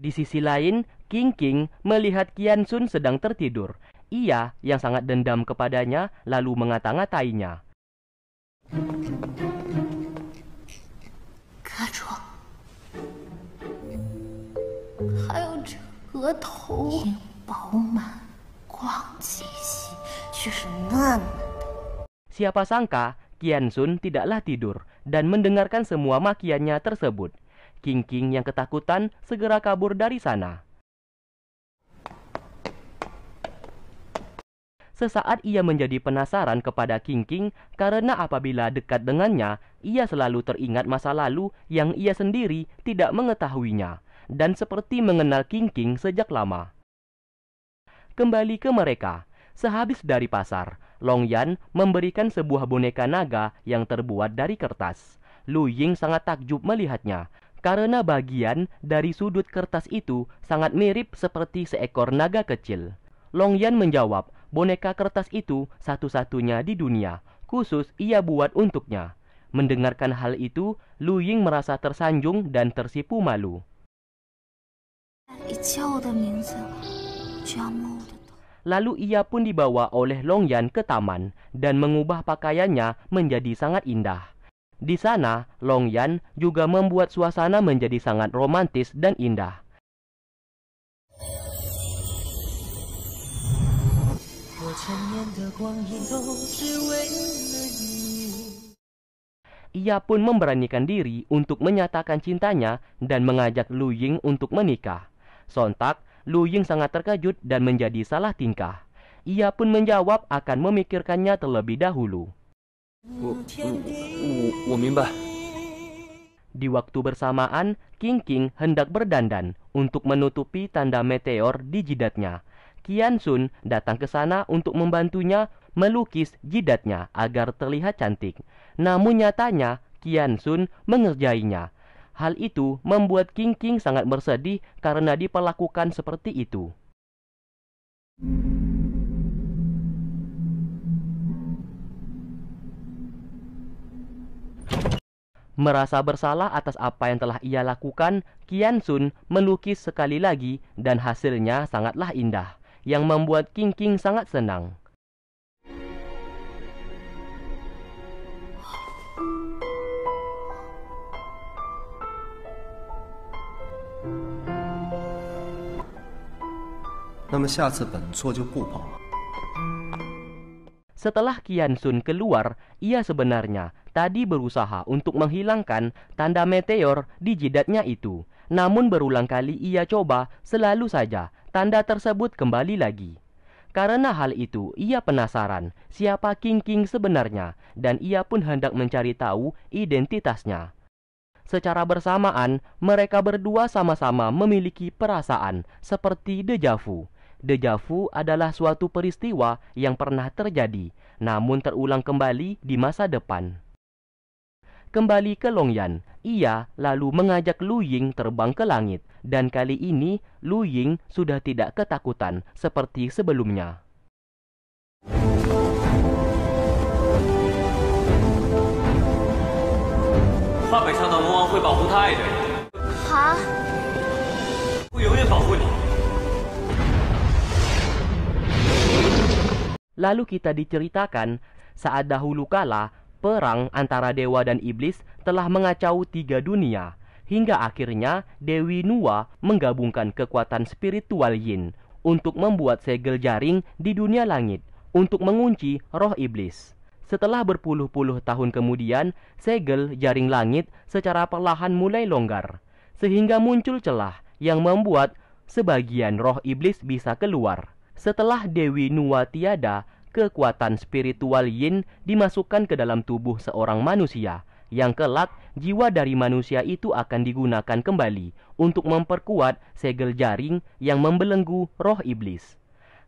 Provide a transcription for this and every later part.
Di sisi lain, King King melihat Kian Sun sedang tertidur. Ia yang sangat dendam kepadanya lalu mengata-ngatainya. Siapa sangka Kian Sun tidaklah tidur dan mendengarkan semua makiannya tersebut. King King yang ketakutan segera kabur dari sana. Sesaat ia menjadi penasaran kepada King King karena apabila dekat dengannya, ia selalu teringat masa lalu yang ia sendiri tidak mengetahuinya dan seperti mengenal King King sejak lama. Kembali ke mereka, sehabis dari pasar, Long Yan memberikan sebuah boneka naga yang terbuat dari kertas. Lu Ying sangat takjub melihatnya, karena bagian dari sudut kertas itu sangat mirip seperti seekor naga kecil. Long Yan menjawab, boneka kertas itu satu-satunya di dunia, khusus ia buat untuknya. Mendengarkan hal itu, Lu Ying merasa tersanjung dan tersipu malu. Lalu ia pun dibawa oleh Long Yan ke taman dan mengubah pakaiannya menjadi sangat indah. Di sana, Long Yan juga membuat suasana menjadi sangat romantis dan indah. Ia pun memberanikan diri untuk menyatakan cintanya dan mengajak Lu Ying untuk menikah. Sontak, Lu Ying sangat terkejut dan menjadi salah tingkah. Ia pun menjawab akan memikirkannya terlebih dahulu. Di waktu bersamaan, King King hendak berdandan untuk menutupi tanda meteor di jidatnya. Kian Sun datang ke sana untuk membantunya melukis jidatnya agar terlihat cantik. Namun nyatanya, Kian Sun mengerjainya. Hal itu membuat King King sangat bersedih karena diperlakukan seperti itu. Merasa bersalah atas apa yang telah ia lakukan, Kian Sun melukis sekali lagi dan hasilnya sangatlah indah, yang membuat King King sangat senang. Setelah Kian Sun keluar, ia sebenarnya Tadi berusaha untuk menghilangkan tanda meteor di jidatnya itu, namun berulang kali ia coba, selalu saja tanda tersebut kembali lagi. Karena hal itu, ia penasaran siapa King King sebenarnya dan ia pun hendak mencari tahu identitasnya. Secara bersamaan, mereka berdua sama-sama memiliki perasaan seperti dejavu. Dejavu adalah suatu peristiwa yang pernah terjadi, namun terulang kembali di masa depan kembali ke Longyan. Ia lalu mengajak Lu Ying terbang ke langit, dan kali ini Lu Ying sudah tidak ketakutan seperti sebelumnya. Lalu kita diceritakan saat dahulu kala Perang antara dewa dan iblis telah mengacau tiga dunia, hingga akhirnya Dewi Nua menggabungkan kekuatan spiritual Yin untuk membuat segel jaring di dunia langit untuk mengunci roh iblis. Setelah berpuluh-puluh tahun kemudian, segel jaring langit secara perlahan mulai longgar, sehingga muncul celah yang membuat sebagian roh iblis bisa keluar. Setelah Dewi Nua tiada, kekuatan spiritual yin dimasukkan ke dalam tubuh seorang manusia, yang kelak jiwa dari manusia itu akan digunakan kembali untuk memperkuat segel jaring yang membelenggu roh iblis.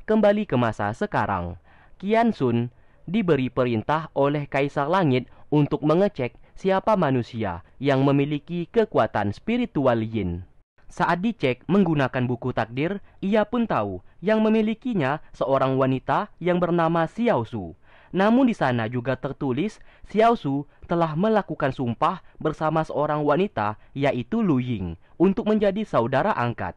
Kembali ke masa sekarang, Kian Sun diberi perintah oleh Kaisar Langit untuk mengecek siapa manusia yang memiliki kekuatan spiritual yin. Saat dicek menggunakan buku takdir, ia pun tahu yang memilikinya seorang wanita yang bernama Xiao Su. Namun di sana juga tertulis Xiao Su telah melakukan sumpah bersama seorang wanita yaitu Lu Ying untuk menjadi saudara angkat.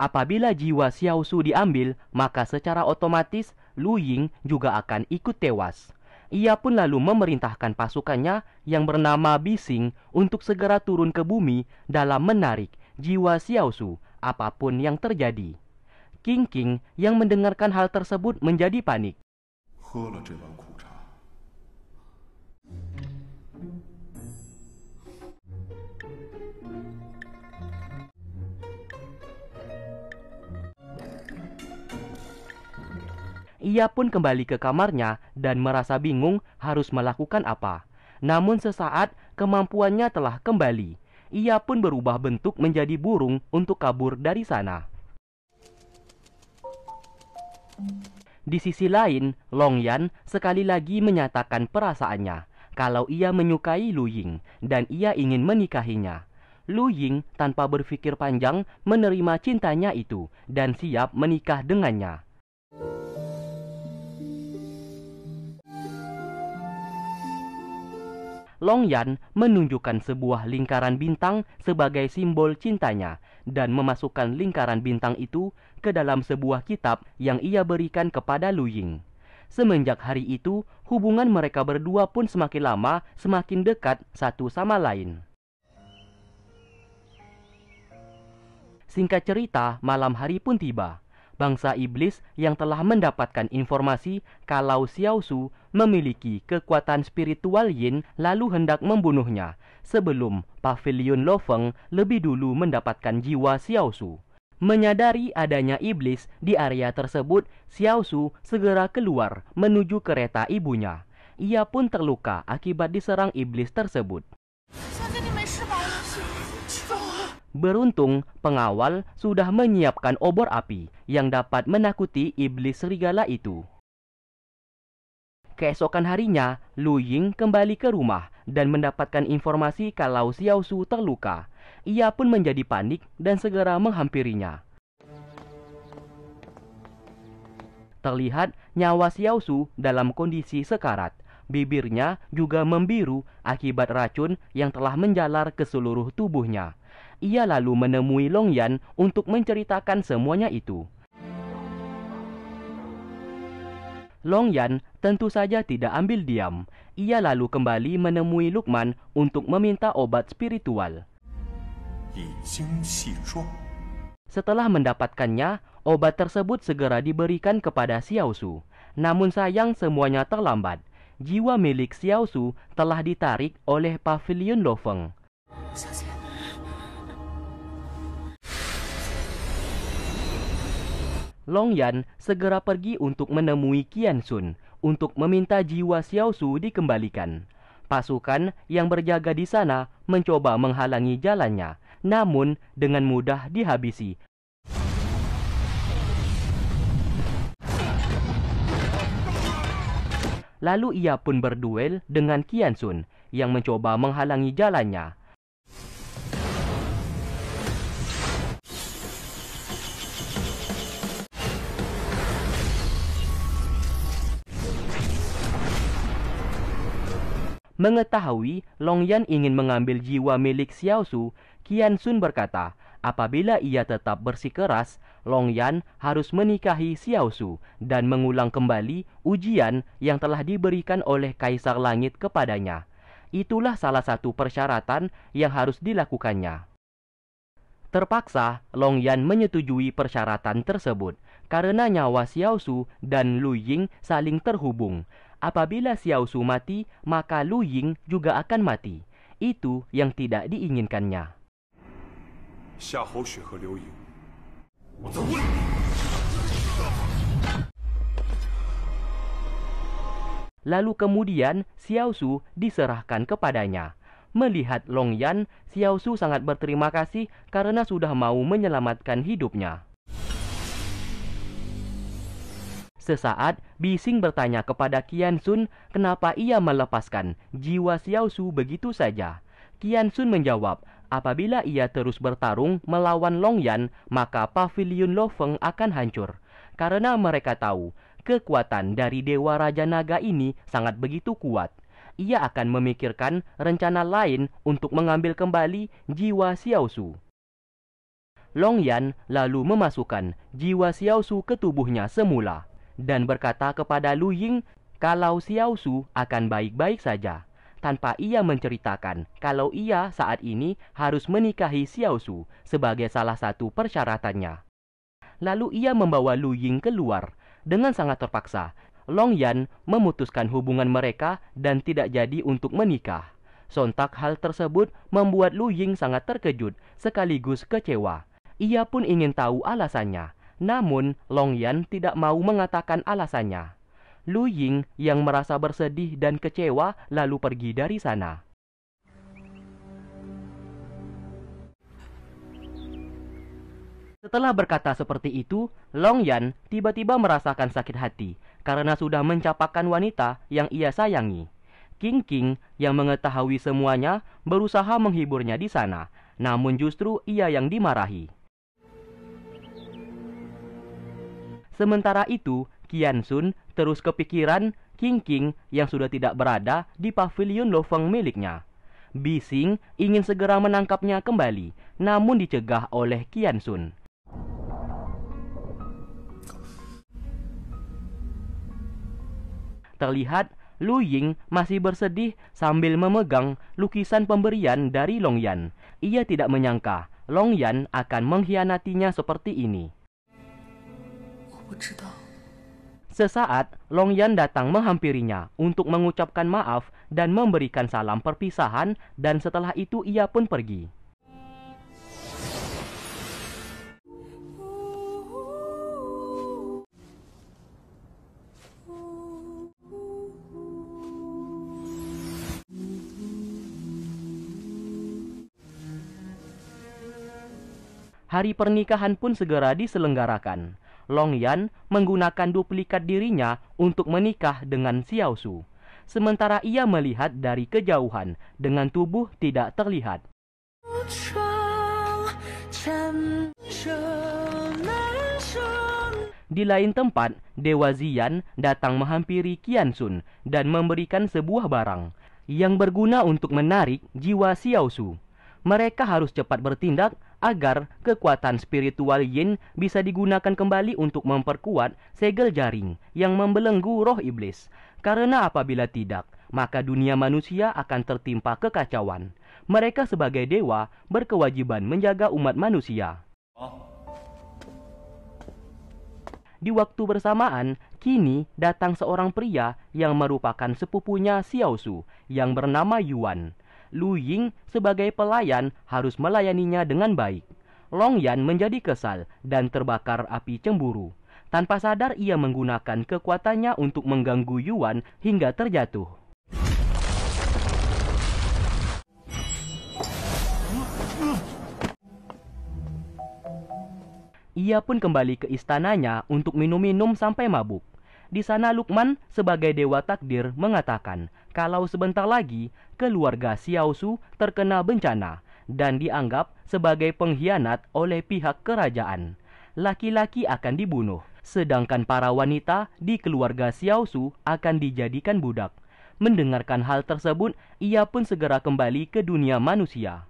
Apabila jiwa Xiao Su diambil, maka secara otomatis Lu Ying juga akan ikut tewas. Ia pun lalu memerintahkan pasukannya yang bernama Bising untuk segera turun ke bumi dalam menarik jiwa Xiaosu apapun yang terjadi. King King yang mendengarkan hal tersebut menjadi panik. Ia pun kembali ke kamarnya dan merasa bingung harus melakukan apa. Namun sesaat kemampuannya telah kembali ia pun berubah bentuk menjadi burung untuk kabur dari sana. Di sisi lain, Long Yan sekali lagi menyatakan perasaannya kalau ia menyukai Lu Ying dan ia ingin menikahinya. Lu Ying tanpa berpikir panjang menerima cintanya itu dan siap menikah dengannya. Longyan menunjukkan sebuah lingkaran bintang sebagai simbol cintanya dan memasukkan lingkaran bintang itu ke dalam sebuah kitab yang ia berikan kepada Lu Ying. Semenjak hari itu, hubungan mereka berdua pun semakin lama semakin dekat satu sama lain. Singkat cerita, malam hari pun tiba bangsa iblis yang telah mendapatkan informasi kalau Xiao Su memiliki kekuatan spiritual Yin lalu hendak membunuhnya sebelum Pavilion Lofeng lebih dulu mendapatkan jiwa Xiao Su. Menyadari adanya iblis di area tersebut, Xiao Su segera keluar menuju kereta ibunya. Ia pun terluka akibat diserang iblis tersebut. Beruntung, pengawal sudah menyiapkan obor api yang dapat menakuti iblis serigala itu. Keesokan harinya, Lu Ying kembali ke rumah dan mendapatkan informasi kalau Xiao Su terluka. Ia pun menjadi panik dan segera menghampirinya. Terlihat nyawa Xiao Su dalam kondisi sekarat. Bibirnya juga membiru akibat racun yang telah menjalar ke seluruh tubuhnya. Ia lalu menemui Long Yan untuk menceritakan semuanya itu. Long Yan tentu saja tidak ambil diam. Ia lalu kembali menemui Lukman untuk meminta obat spiritual. Setelah mendapatkannya, obat tersebut segera diberikan kepada Xiao Su. Namun sayang semuanya terlambat. Jiwa milik Xiao Su telah ditarik oleh pavilion Lofeng. Long Yan segera pergi untuk menemui Qian Sun untuk meminta jiwa Xiao Su dikembalikan. Pasukan yang berjaga di sana mencoba menghalangi jalannya, namun dengan mudah dihabisi. Lalu ia pun berduel dengan Qian Sun yang mencoba menghalangi jalannya. mengetahui Long Yan ingin mengambil jiwa milik Xiao Su, Qian Sun berkata, apabila ia tetap bersikeras, Long Yan harus menikahi Xiao Su dan mengulang kembali ujian yang telah diberikan oleh Kaisar Langit kepadanya. Itulah salah satu persyaratan yang harus dilakukannya. Terpaksa, Long Yan menyetujui persyaratan tersebut karena nyawa Xiao Su dan Lu Ying saling terhubung. Apabila Xiao Su mati, maka Lu Ying juga akan mati. Itu yang tidak diinginkannya. Lalu kemudian Xiao Su diserahkan kepadanya. Melihat Long Yan, Xiao Su sangat berterima kasih karena sudah mau menyelamatkan hidupnya. Sesaat, Bising bertanya kepada Kian Sun kenapa ia melepaskan jiwa Xiao Su begitu saja. Kian Sun menjawab, apabila ia terus bertarung melawan Long Yan, maka pavilion Lofeng akan hancur. Karena mereka tahu, kekuatan dari Dewa Raja Naga ini sangat begitu kuat. Ia akan memikirkan rencana lain untuk mengambil kembali jiwa Xiao Su. Long Yan lalu memasukkan jiwa Xiao Su ke tubuhnya semula dan berkata kepada Lu Ying kalau Xiao Su akan baik-baik saja tanpa ia menceritakan kalau ia saat ini harus menikahi Xiao Su sebagai salah satu persyaratannya. Lalu ia membawa Lu Ying keluar. Dengan sangat terpaksa, Long Yan memutuskan hubungan mereka dan tidak jadi untuk menikah. Sontak hal tersebut membuat Lu Ying sangat terkejut sekaligus kecewa. Ia pun ingin tahu alasannya. Namun, Long Yan tidak mau mengatakan alasannya. Lu Ying yang merasa bersedih dan kecewa lalu pergi dari sana. Setelah berkata seperti itu, Long Yan tiba-tiba merasakan sakit hati karena sudah mencapakan wanita yang ia sayangi. King King yang mengetahui semuanya berusaha menghiburnya di sana, namun justru ia yang dimarahi. Sementara itu, Kian Sun terus kepikiran King King yang sudah tidak berada di pavilion Lofeng miliknya. Bising ingin segera menangkapnya kembali, namun dicegah oleh Kian Sun. Terlihat Lu Ying masih bersedih sambil memegang lukisan pemberian dari Long Yan. Ia tidak menyangka Long Yan akan mengkhianatinya seperti ini. Sesaat, Long Yan datang menghampirinya untuk mengucapkan maaf dan memberikan salam perpisahan dan setelah itu ia pun pergi. Hari pernikahan pun segera diselenggarakan. Long Yan menggunakan duplikat dirinya untuk menikah dengan Xiao Su. Sementara ia melihat dari kejauhan dengan tubuh tidak terlihat. Di lain tempat, Dewa Zian datang menghampiri Qian Sun dan memberikan sebuah barang yang berguna untuk menarik jiwa Xiao Su. Mereka harus cepat bertindak agar kekuatan spiritual yin bisa digunakan kembali untuk memperkuat segel jaring yang membelenggu roh iblis. Karena apabila tidak, maka dunia manusia akan tertimpa kekacauan. Mereka sebagai dewa berkewajiban menjaga umat manusia. Di waktu bersamaan, kini datang seorang pria yang merupakan sepupunya Xiao Su yang bernama Yuan. Lu Ying sebagai pelayan harus melayaninya dengan baik. Long Yan menjadi kesal dan terbakar api cemburu. Tanpa sadar ia menggunakan kekuatannya untuk mengganggu Yuan hingga terjatuh. Ia pun kembali ke istananya untuk minum-minum sampai mabuk. Di sana Lukman sebagai dewa takdir mengatakan kalau sebentar lagi keluarga Xiaosu terkena bencana dan dianggap sebagai pengkhianat oleh pihak kerajaan. Laki-laki akan dibunuh, sedangkan para wanita di keluarga Xiaosu akan dijadikan budak. Mendengarkan hal tersebut, ia pun segera kembali ke dunia manusia.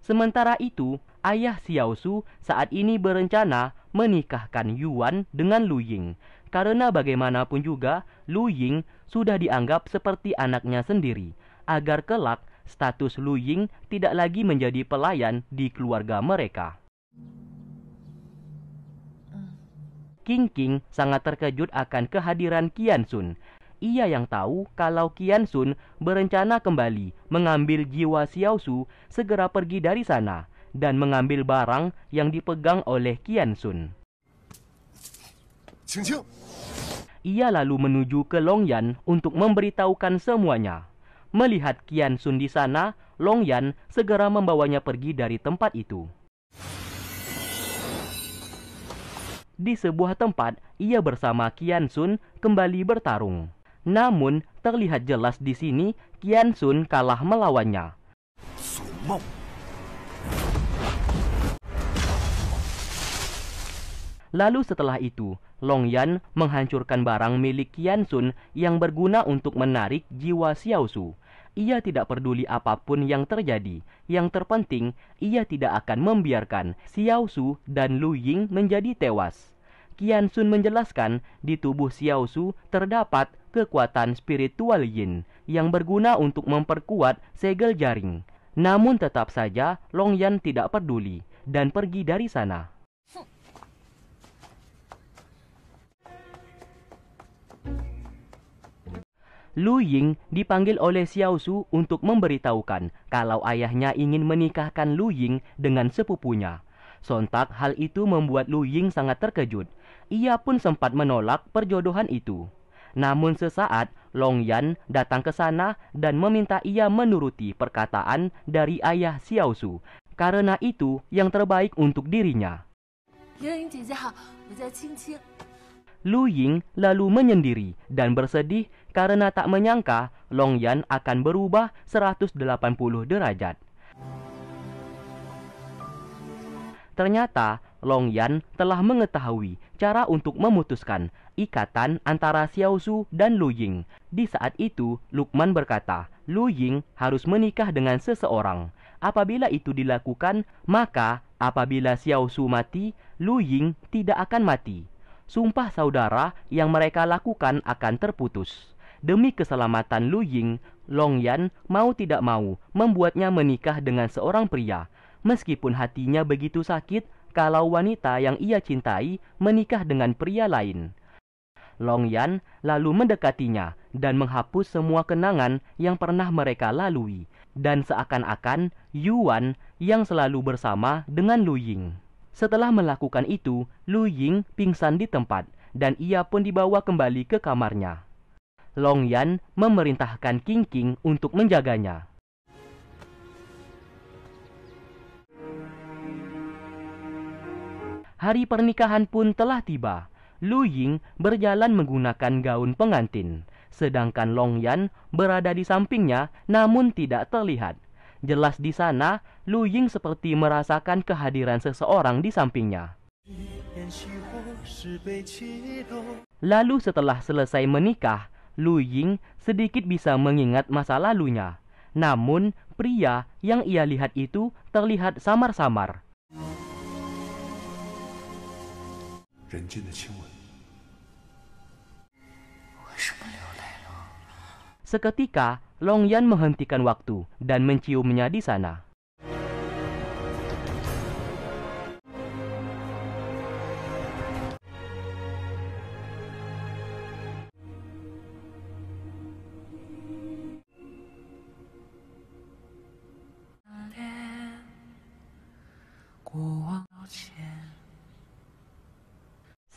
Sementara itu, ayah Xiaosu saat ini berencana menikahkan Yuan dengan Lu Ying karena bagaimanapun juga, Lu Ying sudah dianggap seperti anaknya sendiri, agar kelak status Lu Ying tidak lagi menjadi pelayan di keluarga mereka. King King sangat terkejut akan kehadiran Kian Sun. Ia yang tahu kalau Kian Sun berencana kembali mengambil jiwa Xiao Su segera pergi dari sana dan mengambil barang yang dipegang oleh Kian Sun. Qingqing. Ia lalu menuju ke Longyan untuk memberitahukan semuanya. Melihat Kian Sun di sana, Longyan segera membawanya pergi dari tempat itu. Di sebuah tempat, ia bersama Kian Sun kembali bertarung. Namun, terlihat jelas di sini Kian Sun kalah melawannya. Lalu setelah itu, Long Yan menghancurkan barang milik Qian Sun yang berguna untuk menarik jiwa Xiao Su. Ia tidak peduli apapun yang terjadi. Yang terpenting, ia tidak akan membiarkan Xiao Su dan Lu Ying menjadi tewas. Qian Sun menjelaskan, di tubuh Xiao Su terdapat kekuatan spiritual Yin yang berguna untuk memperkuat segel jaring. Namun tetap saja Long Yan tidak peduli dan pergi dari sana. Lu Ying dipanggil oleh Xiao Su untuk memberitahukan kalau ayahnya ingin menikahkan Lu Ying dengan sepupunya. Sontak hal itu membuat Lu Ying sangat terkejut. Ia pun sempat menolak perjodohan itu. Namun sesaat, Long Yan datang ke sana dan meminta ia menuruti perkataan dari ayah Xiao Su. Karena itu yang terbaik untuk dirinya. Lu Ying lalu menyendiri dan bersedih karena tak menyangka Long Yan akan berubah 180 derajat. Ternyata Long Yan telah mengetahui cara untuk memutuskan ikatan antara Xiao Su dan Lu Ying. Di saat itu, Lukman berkata, Lu Ying harus menikah dengan seseorang. Apabila itu dilakukan, maka apabila Xiao Su mati, Lu Ying tidak akan mati sumpah saudara yang mereka lakukan akan terputus. Demi keselamatan Lu Ying, Long Yan mau tidak mau membuatnya menikah dengan seorang pria. Meskipun hatinya begitu sakit kalau wanita yang ia cintai menikah dengan pria lain. Long Yan lalu mendekatinya dan menghapus semua kenangan yang pernah mereka lalui. Dan seakan-akan Yuan yang selalu bersama dengan Lu Ying. Setelah melakukan itu, Lu Ying pingsan di tempat dan ia pun dibawa kembali ke kamarnya. Long Yan memerintahkan King King untuk menjaganya. Hari pernikahan pun telah tiba. Lu Ying berjalan menggunakan gaun pengantin, sedangkan Long Yan berada di sampingnya namun tidak terlihat Jelas di sana, Lu Ying seperti merasakan kehadiran seseorang di sampingnya. Lalu setelah selesai menikah, Lu Ying sedikit bisa mengingat masa lalunya. Namun, pria yang ia lihat itu terlihat samar-samar. Seketika, Long Yan menghentikan waktu dan menciumnya di sana.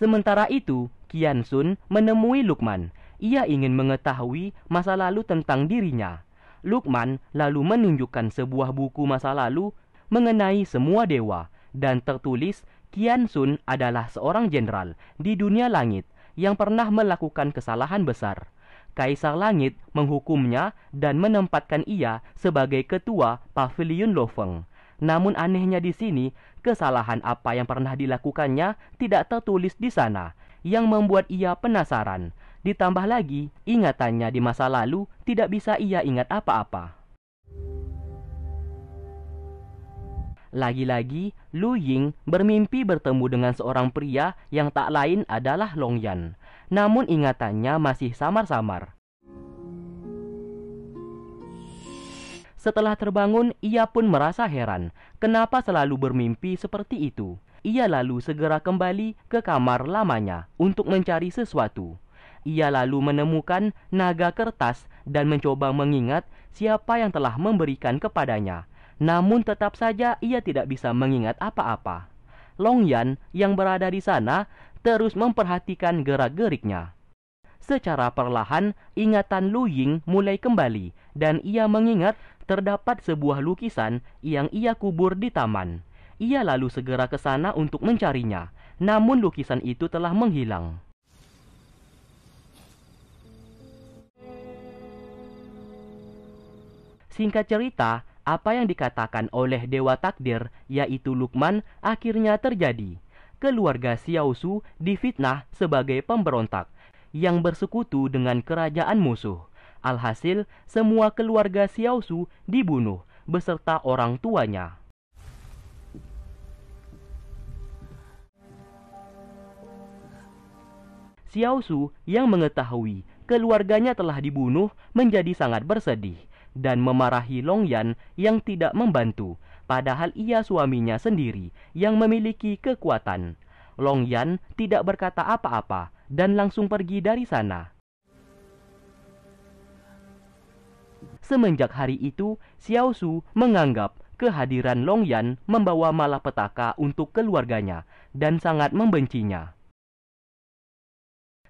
Sementara itu, Kian Sun menemui Lukman ia ingin mengetahui masa lalu tentang dirinya. Lukman lalu menunjukkan sebuah buku masa lalu mengenai semua dewa dan tertulis Kian Sun adalah seorang jenderal di dunia langit yang pernah melakukan kesalahan besar. Kaisar Langit menghukumnya dan menempatkan ia sebagai ketua Paviliun Lofeng. Namun anehnya di sini, kesalahan apa yang pernah dilakukannya tidak tertulis di sana, yang membuat ia penasaran. Ditambah lagi, ingatannya di masa lalu tidak bisa ia ingat apa-apa. Lagi-lagi, Lu Ying bermimpi bertemu dengan seorang pria yang tak lain adalah Long Yan. Namun ingatannya masih samar-samar. Setelah terbangun, ia pun merasa heran kenapa selalu bermimpi seperti itu. Ia lalu segera kembali ke kamar lamanya untuk mencari sesuatu. Ia lalu menemukan naga kertas dan mencoba mengingat siapa yang telah memberikan kepadanya. Namun tetap saja ia tidak bisa mengingat apa-apa. Long Yan yang berada di sana terus memperhatikan gerak-geriknya. Secara perlahan, ingatan Lu Ying mulai kembali dan ia mengingat terdapat sebuah lukisan yang ia kubur di taman. Ia lalu segera ke sana untuk mencarinya, namun lukisan itu telah menghilang. Singkat cerita, apa yang dikatakan oleh Dewa Takdir, yaitu Lukman, akhirnya terjadi. Keluarga Xiaosu difitnah sebagai pemberontak yang bersekutu dengan kerajaan musuh. Alhasil, semua keluarga Xiaosu dibunuh beserta orang tuanya. Xiaosu yang mengetahui keluarganya telah dibunuh menjadi sangat bersedih dan memarahi Longyan yang tidak membantu, padahal ia suaminya sendiri yang memiliki kekuatan. Longyan tidak berkata apa-apa dan langsung pergi dari sana. Semenjak hari itu, Xiao Su menganggap kehadiran Longyan membawa malapetaka untuk keluarganya dan sangat membencinya.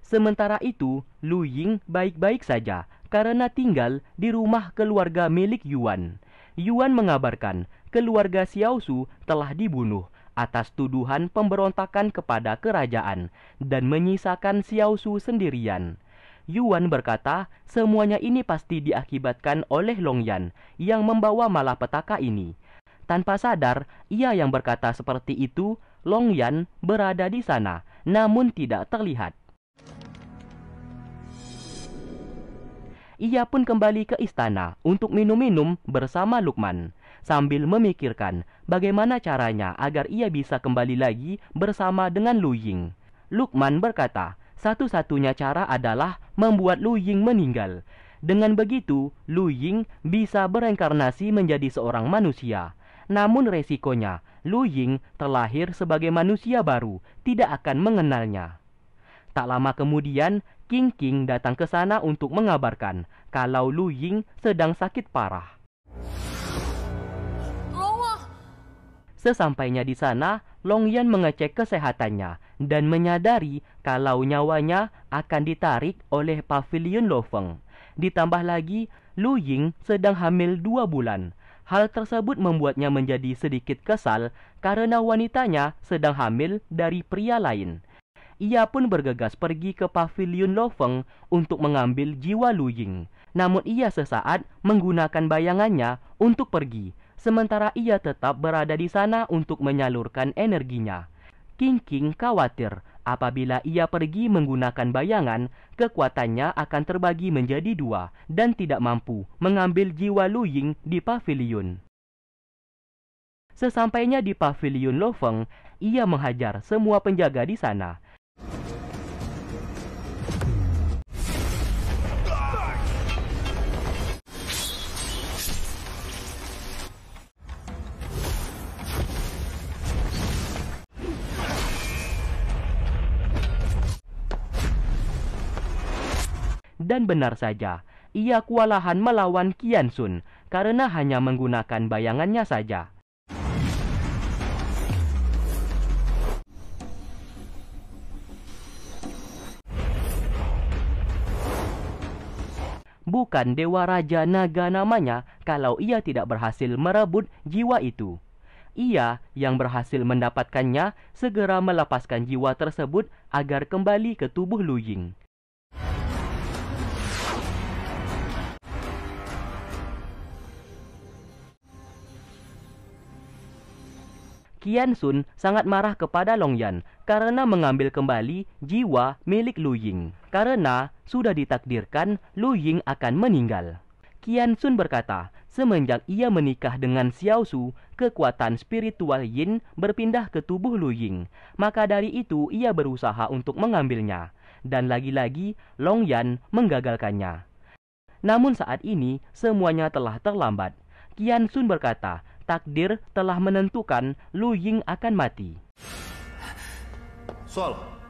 Sementara itu, Lu Ying baik-baik saja karena tinggal di rumah keluarga milik Yuan. Yuan mengabarkan keluarga Xiaosu telah dibunuh atas tuduhan pemberontakan kepada kerajaan dan menyisakan Xiaosu sendirian. Yuan berkata, semuanya ini pasti diakibatkan oleh Longyan yang membawa malapetaka ini. Tanpa sadar, ia yang berkata seperti itu, Longyan berada di sana, namun tidak terlihat. ia pun kembali ke istana untuk minum-minum bersama Lukman, sambil memikirkan bagaimana caranya agar ia bisa kembali lagi bersama dengan Lu Ying. Lukman berkata, satu-satunya cara adalah membuat Lu Ying meninggal. Dengan begitu, Lu Ying bisa bereinkarnasi menjadi seorang manusia. Namun resikonya, Lu Ying terlahir sebagai manusia baru, tidak akan mengenalnya. Tak lama kemudian, King King datang ke sana untuk mengabarkan kalau Lu Ying sedang sakit parah. Sesampainya di sana, Long Yan mengecek kesehatannya dan menyadari kalau nyawanya akan ditarik oleh Pavilion Feng. Ditambah lagi, Lu Ying sedang hamil dua bulan. Hal tersebut membuatnya menjadi sedikit kesal karena wanitanya sedang hamil dari pria lain ia pun bergegas pergi ke pavilion Lofeng untuk mengambil jiwa Luying. Namun ia sesaat menggunakan bayangannya untuk pergi, sementara ia tetap berada di sana untuk menyalurkan energinya. King King khawatir apabila ia pergi menggunakan bayangan, kekuatannya akan terbagi menjadi dua dan tidak mampu mengambil jiwa Luying di pavilion. Sesampainya di pavilion Lofeng, ia menghajar semua penjaga di sana. Dan benar saja, ia kewalahan melawan Kian Sun karena hanya menggunakan bayangannya saja. Bukan Dewa Raja Naga namanya kalau ia tidak berhasil merebut jiwa itu. Ia yang berhasil mendapatkannya segera melepaskan jiwa tersebut agar kembali ke tubuh Lu Ying. Qian Sun sangat marah kepada Long Yan karena mengambil kembali jiwa milik Lu Ying. Karena sudah ditakdirkan Lu Ying akan meninggal. Qian Sun berkata, semenjak ia menikah dengan Xiao Su, kekuatan spiritual Yin berpindah ke tubuh Lu Ying. Maka dari itu ia berusaha untuk mengambilnya. Dan lagi-lagi Long Yan menggagalkannya. Namun saat ini semuanya telah terlambat. Qian Sun berkata, takdir telah menentukan Lu Ying akan mati. Soal